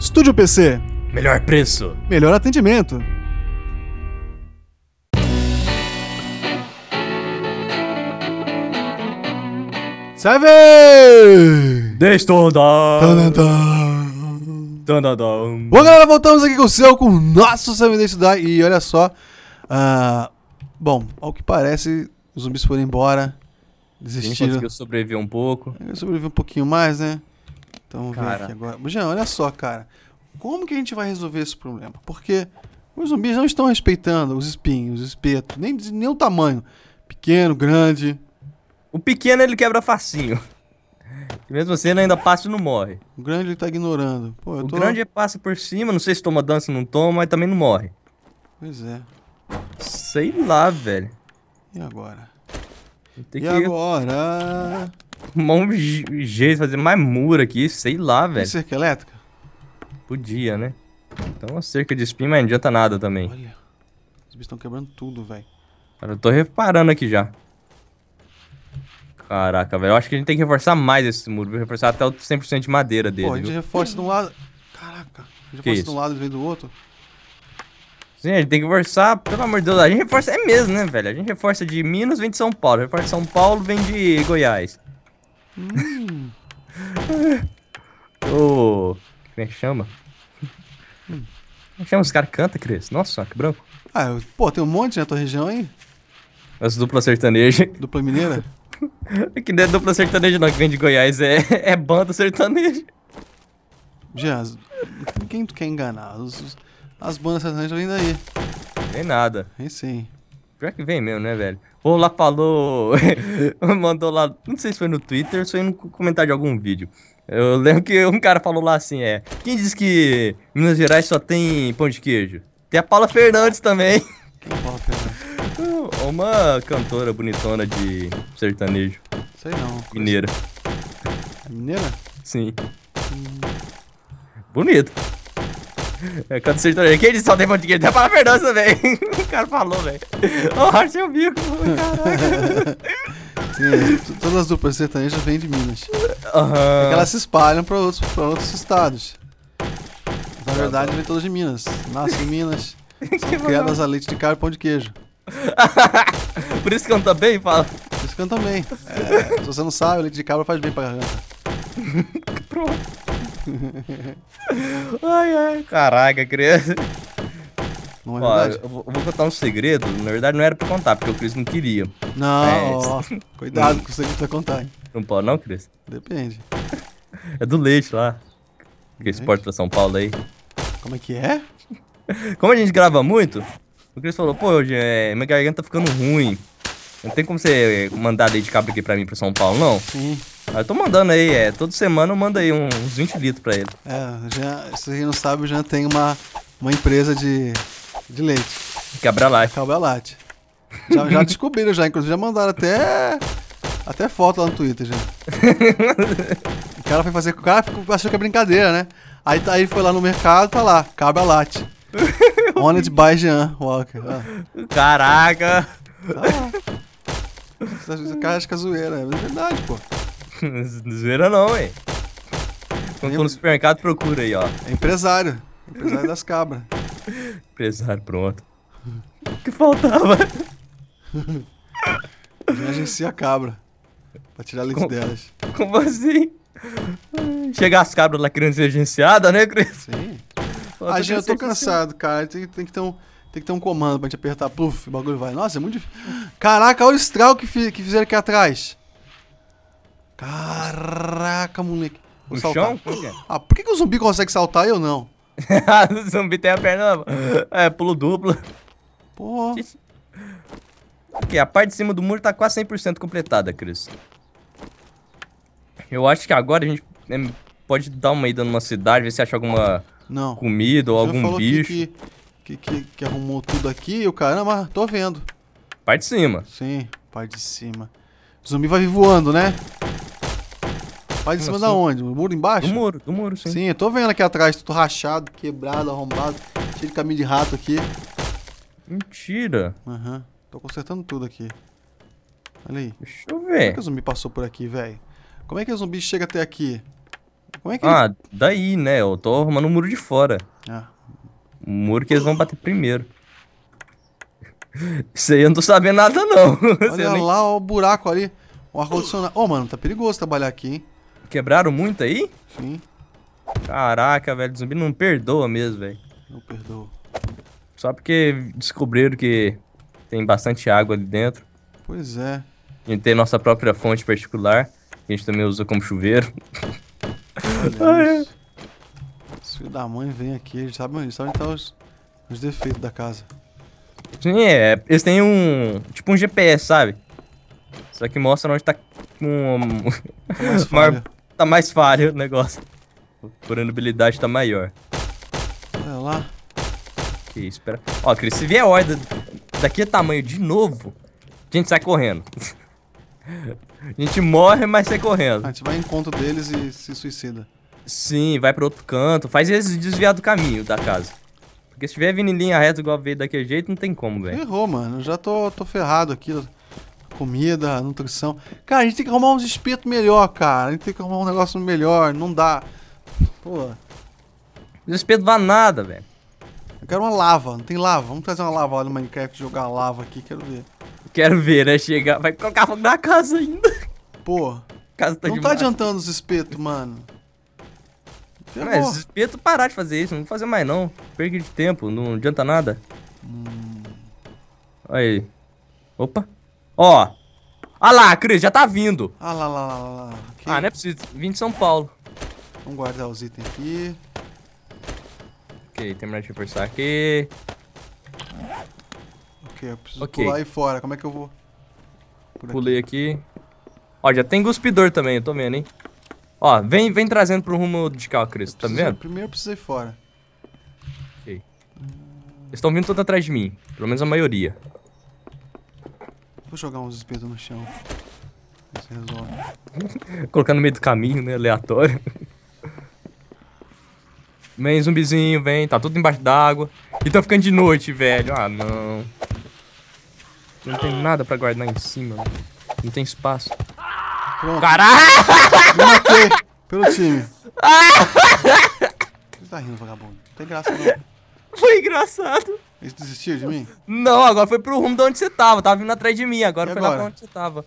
Estúdio PC. Melhor preço. Melhor atendimento. Serve! Destondar! Bom, galera, voltamos aqui com o seu, com o nosso Seven Days E olha só. Uh, bom, ao que parece, os zumbis foram embora. Desistiram. Quem conseguiu sobreviver um pouco. Sobreviver um pouquinho mais, né? Então, cara. ver aqui agora. Jean, olha só, cara. Como que a gente vai resolver esse problema? Porque os zumbis não estão respeitando os espinhos, os espetos, nem, nem o tamanho. Pequeno, grande. O pequeno ele quebra facinho. E mesmo assim ele ainda passa e não morre. O grande ele tá ignorando. Pô, o tô... grande passa por cima, não sei se toma dança ou não toma, mas também não morre. Pois é. Sei lá, velho. E agora? e que... agora? um jeito, de fazer mais muro aqui, sei lá, velho. Tem cerca elétrica? Podia, né? Então uma cerca de espinho, mas não adianta nada também. Olha, os bichos estão quebrando tudo, velho. Cara, eu tô reparando aqui já. Caraca, velho. Eu acho que a gente tem que reforçar mais esse muro. Viu? Reforçar até o 100% de madeira dele. Pô, a gente viu? reforça de um lado. Caraca. A gente que reforça isso? de um lado e vem do outro. Sim, a gente tem que reforçar, pelo amor de Deus. A gente reforça, é mesmo, né, velho? A gente reforça de Minas, vem de São Paulo. Reforça de São Paulo, vem de Goiás. Hum. Ô, oh, como é que chama? Como é que chama? Os caras cantam, Cris. Nossa, que branco. Ah, pô, tem um monte na né, tua região aí. As dupla sertaneja. Dupla mineira? É que não é dupla sertaneja não, que vem de Goiás. É, é banda sertaneja. Jean, quem tu quer enganar? as bandas sertanejas vêm daí. Vem nada. Vem sim. Pior que vem mesmo, né, velho? ou lá falou, mandou lá, não sei se foi no Twitter, se foi no comentário de algum vídeo. Eu lembro que um cara falou lá assim, é, quem diz que Minas Gerais só tem pão de queijo? Tem a Paula Fernandes também. Quem é Paula Fernandes? Uma cantora bonitona de sertanejo. Sei não. Mineira. É mineira? Sim. Hum. Bonito. É, canto sertanejo. Que eles só tem monte de dinheiro. Dá para Fernandes também. o cara falou, velho. Ó, oh, é o bico. Caraca. Sim, todas as duplas sertanejas vêm de Minas. Uhum. É elas se espalham para outros, pra outros estados. Na tá verdade, vêm todas de Minas. Nascem em Minas. criadas a leite de carne e pão de queijo. Por isso canta bem, fala. Por isso canta bem. É, se você não sabe, o leite de cabra faz bem pra garganta. Pronto. ai, ai, caraca, criança. Não é ó, eu vou, eu vou contar um segredo. Na verdade, não era pra contar, porque o Cris não queria. Não, Mas... É, cuidado com o segredo pra contar, hein? Não pode não, Cris? Depende. É do leite lá. Que exporta pra São Paulo aí. Como é que é? Como a gente grava muito, o Cris falou, pô, hoje, é, minha garganta tá ficando ruim. Não tem como você mandar leite de cabra aqui pra mim, pra São Paulo, não? Sim. Eu tô mandando aí, é. Toda semana eu mando aí uns 20 litros pra ele. É, já, se quem não sabe, já tem uma, uma empresa de, de leite. Cabralate. Cabralate. Já, já descobriram já, inclusive já mandaram até, até foto lá no Twitter já. o cara foi fazer, o cara achou que é brincadeira, né? Aí, aí foi lá no mercado, tá lá, cabralate. Owned by Jean Walker. Caraca! Tá lá. Os cara acham que é zoeira, é verdade, pô. Zoeira não, hein? Quando for no supermercado, procura aí, ó. É empresário. Empresário das cabras. Empresário, pronto. O que faltava? Agencia a cabra. Pra tirar leite como, delas. Como assim? Chegar as cabras lá querendo ser agenciada, né, Cris? Sim. Falta ah, gente, eu tô cansado, cara. Tem, tem, que ter um, tem que ter um comando pra gente apertar. Puf, o bagulho vai. Nossa, é muito difícil. Caraca, olha o estrago que, fi, que fizeram aqui atrás. Caraca, moleque. Vou no saltar. chão? Ah, por que, que o zumbi consegue saltar e eu não? o zumbi tem a perna... É, pulo duplo. Porra. Ok, a parte de cima do muro tá quase 100% completada, Cris. Eu acho que agora a gente né, pode dar uma ida numa cidade, ver se acha alguma não. comida ou algum bicho. Que, que, que, que, arrumou tudo aqui e o caramba, tô vendo. Parte de cima. Sim, parte de cima. O zumbi vai vir voando, né? Faz em cima assim. da onde? O muro embaixo? Do muro, do muro, sim. Sim, eu tô vendo aqui atrás, tudo rachado, quebrado, arrombado, cheio de caminho de rato aqui. Mentira. Aham. Uhum. Tô consertando tudo aqui. Olha aí. Deixa eu ver. Como é que o zumbi passou por aqui, velho? Como é que o zumbi chega até aqui? Como é que Ah, ele... daí, né? Eu tô arrumando o um muro de fora. Ah. O muro que eles vão bater primeiro. Isso aí eu não tô sabendo nada, não. Olha lá nem... ó, o buraco ali. O ar-condicionado. Ô, oh, mano, tá perigoso trabalhar aqui, hein? Quebraram muito aí? Sim. Caraca, velho, zumbi não perdoa mesmo, velho. Não perdoa. Só porque descobriram que tem bastante água ali dentro. Pois é. A gente tem nossa própria fonte particular, que a gente também usa como chuveiro. Olha isso. Os filhos da mãe vem aqui, eles sabem, eles sabem onde estão tá os, os defeitos da casa. Sim, é. Eles têm um. Tipo um GPS, sabe? Só que mostra onde tá com um, uma, tá mais falho o negócio. Vulnerabilidade tá maior. Olha lá. Que isso, pera. Ó, Cris, se vier horda daqui é tamanho de novo, a gente sai correndo. a gente morre, mas sai correndo. A gente vai em conta deles e se suicida. Sim, vai pra outro canto. Faz eles desviar do caminho da casa. Porque se tiver vindo em linha reta igual veio daquele jeito, não tem como, velho. Errou, mano. já tô, tô ferrado aqui comida, nutrição. Cara, a gente tem que arrumar uns espetos melhor, cara. A gente tem que arrumar um negócio melhor, não dá. Pô. Os espetos vão nada, velho. Eu quero uma lava, não tem lava. Vamos trazer uma lava lá no Minecraft, jogar lava aqui, quero ver. Quero ver, né? Chegar, vai colocar fogo na casa ainda. Pô. Casa tá não demais. tá adiantando os espetos, mano. Mas espeto parar de fazer isso, não vou fazer mais não. Perca de tempo, não adianta nada. Hum. Aí. Opa. Ó. Ah lá, Cris, já tá vindo. Ah lá, lá, lá, lá. Okay. Ah, não é preciso. Vim de São Paulo. Vamos guardar os itens aqui. Ok, terminar de reforçar aqui. Ok, eu preciso okay. pular aí fora. Como é que eu vou? Por Pulei aqui. aqui. Ó, já tem guspidor também, eu tô vendo, hein. Ó, vem, vem trazendo pro rumo de cá, Cris. Tá vendo? Primeiro eu preciso ir fora. Ok. Eles estão vindo todos atrás de mim. Pelo menos a maioria. Vou jogar uns espetos no chão. Isso resolve. Colocar no meio do caminho, né? Aleatório. Vem, zumbizinho, vem. Tá tudo embaixo d'água. E tá ficando de noite, velho. Ah, não. Não tem nada pra guardar em cima. Não tem espaço. Pronto. Caralho! Me matei pelo time. Você tá rindo, vagabundo. Não tem graça, não. Foi engraçado. Eles desistiram de mim? Não, agora foi pro rumo de onde você tava. Tava vindo atrás de mim, agora e foi agora? lá pra onde você tava.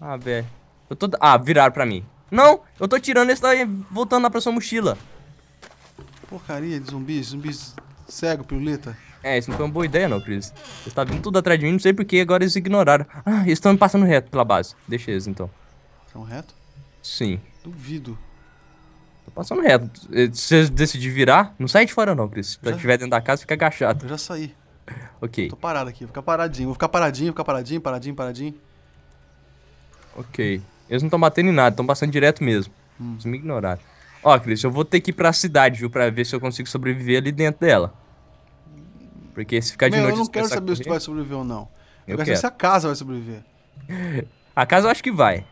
Ah, velho. Eu tô. Ah, viraram pra mim. Não, eu tô tirando esse daí, voltando lá pra sua mochila. Porcaria de zumbis, zumbis cego, piruleta. É, isso não foi uma boa ideia, não, Cris. Eles tá vindo tudo atrás de mim, não sei porquê, agora eles ignoraram. Ah, eles estão me passando reto pela base. Deixa eles então. Estão reto? Sim. Duvido passando reto. É, se você decidir virar, não sai de fora não, Cris. Se já... estiver dentro da casa, fica agachado. Eu já saí. Ok. Tô parado aqui, vou ficar paradinho. Vou ficar paradinho, vou ficar paradinho, paradinho, paradinho. Ok. Eles não estão batendo em nada, estão passando direto mesmo. Hum. Eles me ignoraram. Ó, Cris, eu vou ter que ir pra cidade, viu? Pra ver se eu consigo sobreviver ali dentro dela. Porque se ficar de Meu, noite... eu não quero saber correr... se tu vai sobreviver ou não. Eu, eu quero saber se a casa vai sobreviver. a casa eu acho que vai.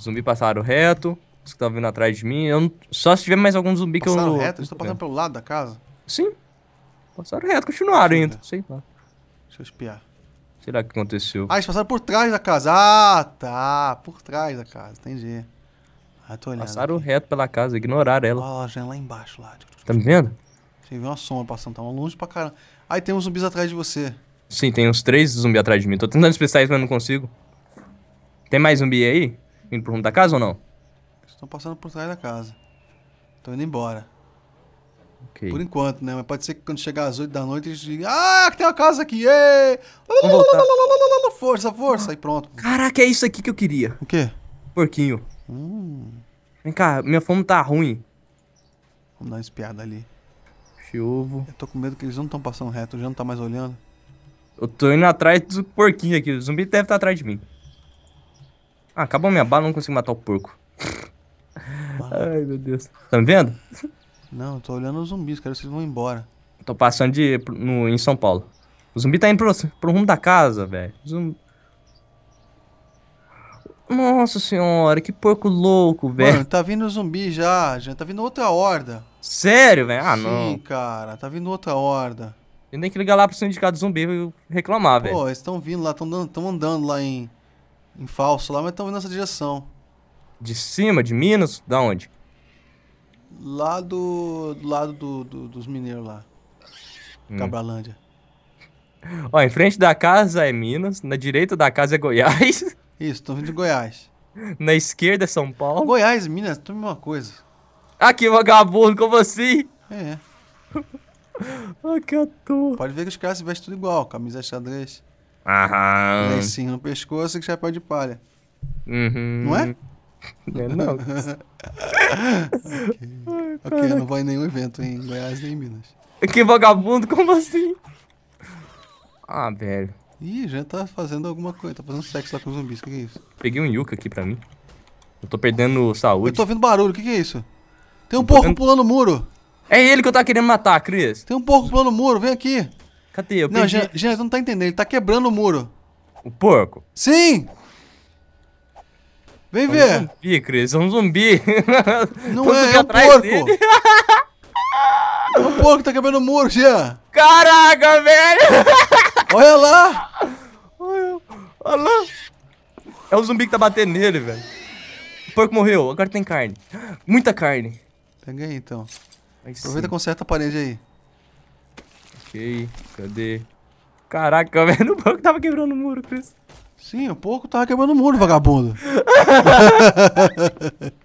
Zumbi passaram reto que estão tá vindo atrás de mim. Eu não... Só se tiver mais algum zumbi passaram que eu não. Passaram reto? Eles estão passando pelo lado da casa? Sim. Passaram reto, continuaram ainda. Sei lá. Deixa eu espiar. Será que aconteceu? Ah, eles passaram por trás da casa. Ah, tá. Por trás da casa, entendi. Ah, tô olhando. Passaram aqui. reto pela casa, ignoraram ela. Olha lá, já lá embaixo lá. Tá me vendo? Você viu uma sombra passando, tá longe pra caramba. Aí tem uns zumbis atrás de você. Sim, tem uns três zumbis atrás de mim. Tô tentando especiais, mas não consigo. Tem mais zumbi aí? indo pro rumo da casa ou não? Estão passando por trás da casa. Estão indo embora. Okay. Por enquanto, né? Mas pode ser que quando chegar às 8 da noite eles digam: Ah, que tem uma casa aqui! Ê! Força, força! E pronto. Caraca, é isso aqui que eu queria. O quê? Porquinho. Hum. Vem cá, minha fome tá ruim. Vamos dar uma espiada ali. Chiovo. Eu tô com medo que eles não estão passando reto, já não tá mais olhando. Eu tô indo atrás do porquinho aqui. O zumbi deve estar tá atrás de mim. Ah, acabou minha bala, não consigo matar o porco. Ai, meu Deus. Tá me vendo? Não, tô olhando os zumbis, cara. Vocês vão embora. Tô passando de, no, em São Paulo. O zumbi tá indo pro, pro rumo da casa, velho. Zumbi... Nossa senhora, que porco louco, velho. Mano, tá vindo zumbi já, já tá vindo outra horda. Sério, velho? Ah, Sim, não. Sim, cara, tá vindo outra horda. Eu nem que ligar lá pro sindicato zumbi e reclamar, velho. Pô, eles estão vindo lá, estão andando lá em, em falso lá, mas estão vindo nessa direção. De cima, de Minas? Da onde? Lá do, do lado do, do, dos mineiros lá. Hum. Cabralândia. Ó, em frente da casa é Minas, na direita da casa é Goiás. Isso, tô vindo de Goiás. na esquerda é São Paulo. Goiás, Minas, tudo a mesma coisa. Ah, que vagabundo, como assim? É. ah, que ator. Pode ver que os caras se vestem tudo igual, camisa xadrez. Aham. Lencinho no pescoço e chapéu de palha. Uhum. Não é? é Não. ok, okay não vai em nenhum evento em Goiás nem em Minas. Que vagabundo, como assim? Ah, velho. Ih, já tá fazendo alguma coisa, tá fazendo sexo lá com os zumbis, o que, que, é isso? Peguei um yuca aqui pra mim. Eu tô perdendo saúde. Eu tô ouvindo barulho, o que, que, é isso? Tem um eu porco vendo... pulando o muro. É ele que eu tava querendo matar, Cris. Tem um porco pulando o muro, vem aqui. Cadê? Eu não, perdi... Jean, não tá entendendo, ele tá quebrando o muro. O porco? Sim! Vem ver. É um zumbi, Cris, é um zumbi. Não é, é, é um porco. O É um porco tá quebrando o muro, Jean. Caraca, velho. Olha lá. Olha, lá. É o zumbi que tá batendo nele, velho. O porco morreu, agora tem carne. Muita carne. Pega aí, então. Aí Aproveita e conserta a parede aí. Ok, cadê? Caraca, velho, o porco tava quebrando o muro, Cris. Sim, o porco tava quebrando o muro vagabundo.